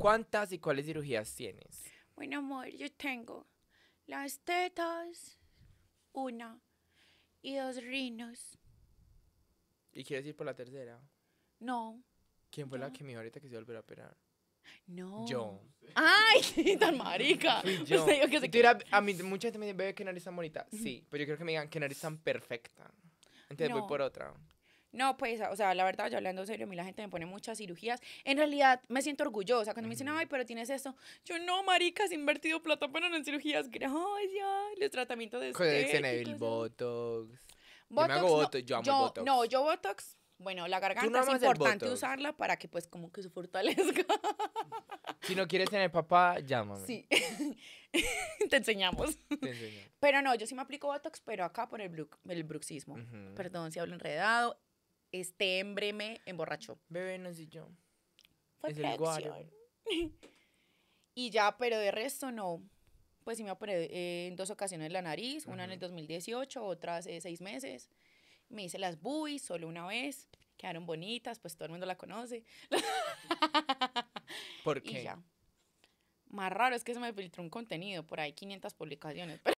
¿Cuántas y cuáles cirugías tienes? Bueno, amor, yo tengo las tetas, una, y dos rinos. ¿Y quieres ir por la tercera? No. ¿Quién fue la que me dijo ahorita que se volvió a operar? No. Yo. Ay, qué tan marica. yo. que se... a mí mucha gente me dice, qué nariz tan bonita. Sí, pero yo creo que me digan, que nariz tan perfecta. Entonces voy por otra. No, pues, o sea, la verdad, yo hablando serio, a mí la gente me pone muchas cirugías. En realidad, me siento orgullosa cuando me dicen, ay, pero tienes esto. Yo, no, maricas, he invertido plata, pero en cirugías. Gracias, los tratamientos de estética el Botox. Yo me hago Botox, yo amo Botox. No, yo Botox, bueno, la garganta es importante usarla para que, pues, como que se fortalezca. Si no quieres tener papá, llámame. Sí. Te enseñamos. Te enseñamos. Pero no, yo sí me aplico Botox, pero acá por el, el bruxismo. Perdón si hablo enredado este hembre me emborrachó. Bebé no soy yo. Fue es el y ya, pero de resto no. Pues sí me operé eh, en dos ocasiones la nariz, una en el 2018, otra hace seis meses. Me hice las buis solo una vez, quedaron bonitas, pues todo el mundo la conoce. ¿Por qué? ya. Más raro es que se me filtró un contenido, por ahí 500 publicaciones.